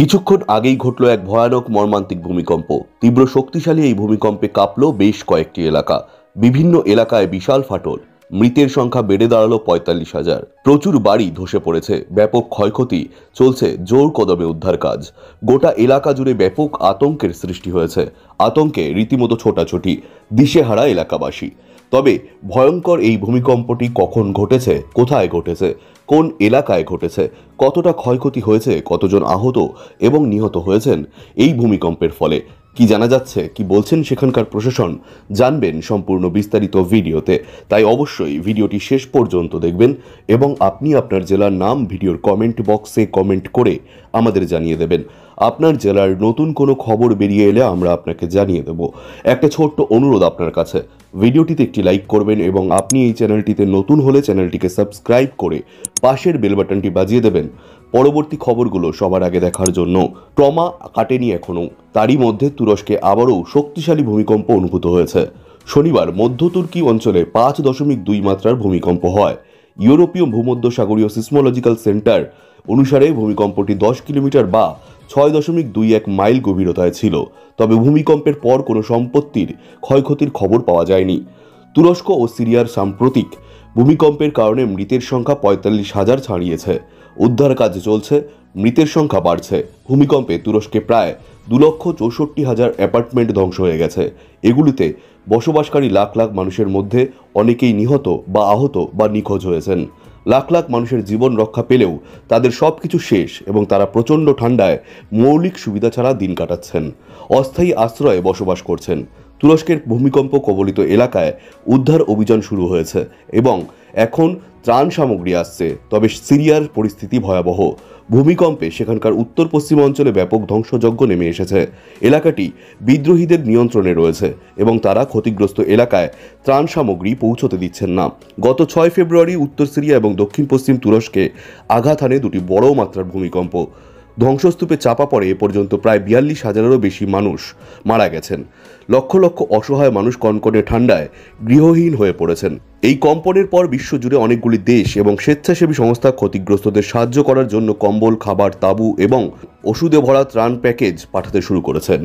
কিছুক্ষণ আগেই ঘটল এক ভয়ানক মর্মান্তিক ভূমিকম্প তীব্র শক্তিশালী এই ভূমিকম্পে কাঁপল বেশ কয়েকটি এলাকা বিভিন্ন এলাকায় বিশাল ফাটল মৃতের সংখ্যা বেড়ে দাঁড়ালো পঁয়তাল্লিশ হাজার প্রচুর বাড়ি ধসে পড়েছে ব্যাপক ক্ষয়ক্ষতি চলছে জোর কদমে উদ্ধার কাজ গোটা এলাকা জুড়ে ব্যাপক আতঙ্কের সৃষ্টি হয়েছে আতঙ্কে রীতিমতো ছোটাছুটি দিশেহারা এলাকাবাসী তবে ভয়ঙ্কর এই ভূমিকম্পটি কখন ঘটেছে কোথায় ঘটেছে কোন এলাকায় ঘটেছে কতটা ক্ষয়ক্ষতি হয়েছে কতজন আহত এবং নিহত হয়েছেন এই ভূমিকম্পের ফলে কি জানা যাচ্ছে কি বলছেন সেখানকার প্রশাসন জানবেন সম্পূর্ণ বিস্তারিত ভিডিওতে তাই অবশ্যই ভিডিওটি শেষ পর্যন্ত দেখবেন এবং আপনি আপনার জেলার নাম ভিডিওর কমেন্ট বক্সে কমেন্ট করে আমাদের জানিয়ে দেবেন আপনার জেলার নতুন কোনো খবর বেরিয়ে এলে আমরা আপনাকে জানিয়ে দেব একটা ছোট্ট অনুরোধ আপনার কাছে ভিডিওটিতে একটি লাইক করবেন এবং আপনি এই চ্যানেলটিতে নতুন হলে চ্যানেলটিকে সাবস্ক্রাইব করে পাশের বেল বাটনটি বাজিয়ে দেবেন পরবর্তী খবরগুলো সবার আগে দেখার জন্য ট্রমা কাটেনি এখনও তারই মধ্যে তুরস্কে আবারও শক্তিশালী ভূমিকম্প অনুভূত হয়েছে শনিবার মধ্য তুর্কি অঞ্চলে পাঁচ দশমিক দুই মাত্রার ভূমিকম্প হয় ইউরোপীয় ভূমধ্যসাগরীয় সিসমোলজিক্যাল সেন্টার অনুসারে ভূমিকম্পটি দশ কিলোমিটার বা ছয় দশমিক দুই এক মাইল গভীরতায় ছিল তবে ভূমিকম্পের পর কোনো সম্পত্তির ক্ষয়ক্ষতির খবর পাওয়া যায়নি তুরস্ক ও সিরিয়ার সাম্প্রতিক ভূমিকম্পের কারণে মৃতের সংখ্যা পঁয়তাল্লিশ হাজার ছাড়িয়েছে উদ্ধার কাজ চলছে মৃতের সংখ্যা বাড়ছে ভূমিকম্পে তুরস্কে প্রায় দু লক্ষ চৌষট্টি হাজার অ্যাপার্টমেন্ট ধ্বংস হয়ে গেছে এগুলিতে বসবাসকারী লাখ লাখ মানুষের মধ্যে অনেকেই নিহত বা আহত বা নিখোঁজ হয়েছেন লাখ লাখ মানুষের জীবন রক্ষা পেলেও তাদের সব কিছু শেষ এবং তারা প্রচণ্ড ঠান্ডায় মৌলিক সুবিধা ছাড়া দিন কাটাচ্ছেন অস্থায়ী আশ্রয়ে বসবাস করছেন তুরস্কের ভূমিকম্প কবলিত এলাকায় উদ্ধার অভিযান শুরু হয়েছে এবং এখন ত্রাণ সামগ্রী আসছে তবে সিরিয়ার পরিস্থিতি ভয়াবহ ভূমিকম্পে সেখানকার উত্তর পশ্চিম অঞ্চলে ব্যাপক ধ্বংসযজ্ঞ নেমে এসেছে এলাকাটি বিদ্রোহীদের নিয়ন্ত্রণে রয়েছে এবং তারা ক্ষতিগ্রস্ত এলাকায় ত্রাণ সামগ্রী পৌঁছতে দিচ্ছেন না গত ছয় ফেব্রুয়ারি উত্তর সিরিয়া এবং দক্ষিণ পশ্চিম তুরস্কে আঘাত হানে দুটি বড় মাত্রার ভূমিকম্প ধ্বংসস্তূপে চাপা পড়ে এ পর্যন্ত প্রায় বিয়াল্লিশ হাজারেরও বেশি মানুষ মারা গেছেন লক্ষ লক্ষ অসহায় মানুষ কনকনে ঠান্ডায় গৃহহীন হয়ে পড়েছেন এই কম্পনের পর বিশ্বজুড়ে অনেকগুলি দেশ এবং স্বেচ্ছাসেবী সংস্থা ক্ষতিগ্রস্তদের সাহায্য করার জন্য কম্বল খাবার তাঁবু এবং ওষুধে ভরা ত্রাণ প্যাকেজ পাঠাতে শুরু করেছেন